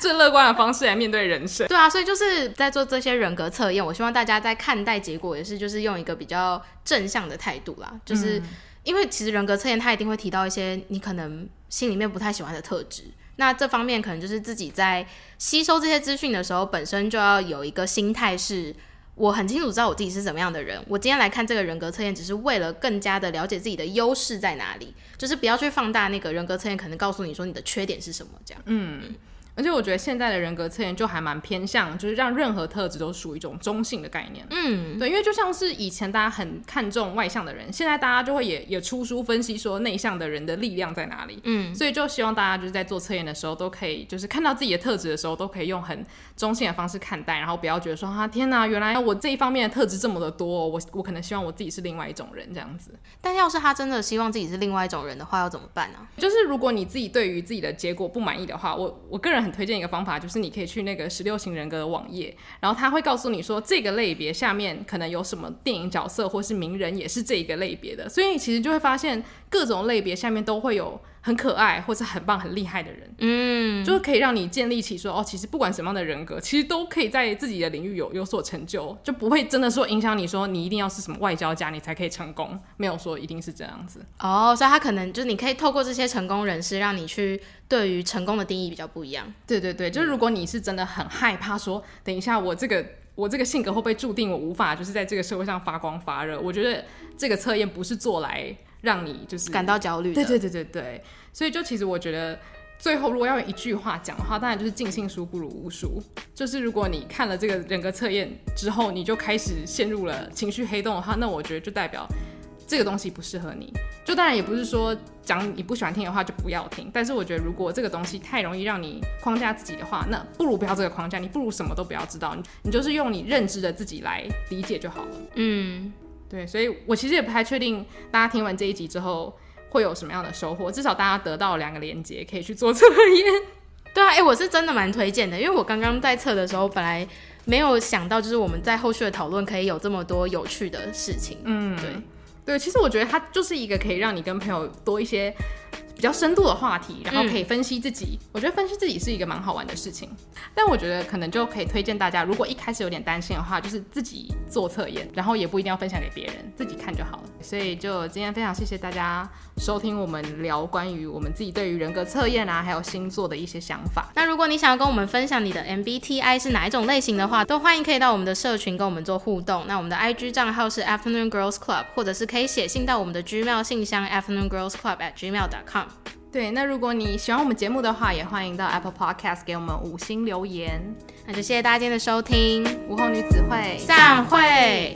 最乐观的方式来面对人生。对啊，所以就是在做这些人格测验，我希望大家在看待结果也是就是用一个比较正向的态度啦。就是因为其实人格测验他一定会提到一些你可能心里面不太喜欢的特质。那这方面可能就是自己在吸收这些资讯的时候，本身就要有一个心态，是我很清楚知道我自己是怎么样的人。我今天来看这个人格测验，只是为了更加的了解自己的优势在哪里，就是不要去放大那个人格测验可能告诉你说你的缺点是什么这样。嗯。而且我觉得现在的人格测验就还蛮偏向，就是让任何特质都属于一种中性的概念。嗯，对，因为就像是以前大家很看重外向的人，现在大家就会也也出书分析说内向的人的力量在哪里。嗯，所以就希望大家就是在做测验的时候，都可以就是看到自己的特质的时候，都可以用很中性的方式看待，然后不要觉得说啊天哪，原来我这一方面的特质这么的多，我我可能希望我自己是另外一种人这样子。但要是他真的希望自己是另外一种人的话，要怎么办呢？就是如果你自己对于自己的结果不满意的话，我我个人很。推荐一个方法，就是你可以去那个十六型人格的网页，然后他会告诉你说这个类别下面可能有什么电影角色，或是名人也是这一个类别的，所以其实就会发现。各种类别下面都会有很可爱或是很棒很厉害的人，嗯，就是可以让你建立起说哦，其实不管什么样的人格，其实都可以在自己的领域有有所成就，就不会真的说影响你说你一定要是什么外交家你才可以成功，没有说一定是这样子。哦，所以他可能就是你可以透过这些成功人士，让你去对于成功的定义比较不一样。对对对，就是如果你是真的很害怕说，等一下我这个我这个性格会不会注定我无法就是在这个社会上发光发热？我觉得这个测验不是做来。让你就是感到焦虑，对对对对对，所以就其实我觉得最后如果要用一句话讲的话，当然就是尽信书不如无书。就是如果你看了这个人格测验之后，你就开始陷入了情绪黑洞的话，那我觉得就代表这个东西不适合你。就当然也不是说讲你不喜欢听的话就不要听，但是我觉得如果这个东西太容易让你框架自己的话，那不如不要这个框架，你不如什么都不要知道，你你就是用你认知的自己来理解就好了。嗯。对，所以我其实也不太确定大家听完这一集之后会有什么样的收获。至少大家得到两个连接，可以去做测验。对啊，哎，我是真的蛮推荐的，因为我刚刚在测的时候，本来没有想到，就是我们在后续的讨论可以有这么多有趣的事情。嗯，对，对，其实我觉得它就是一个可以让你跟朋友多一些。比较深度的话题，然后可以分析自己。我觉得分析自己是一个蛮好玩的事情，但我觉得可能就可以推荐大家，如果一开始有点担心的话，就是自己做测验，然后也不一定要分享给别人，自己看就好了。所以就今天非常谢谢大家收听我们聊关于我们自己对于人格测验啊，还有星座的一些想法。那如果你想要跟我们分享你的 MBTI 是哪一种类型的话，都欢迎可以到我们的社群跟我们做互动。那我们的 IG 账号是 Afternoon Girls Club，或者是可以写信到我们的 Gmail 信箱 Afternoon Girls Club at Gmail.com。对，那如果你喜欢我们节目的话，也欢迎到 Apple Podcast 给我们五星留言。那就谢谢大家今天的收听，午后女子会散会。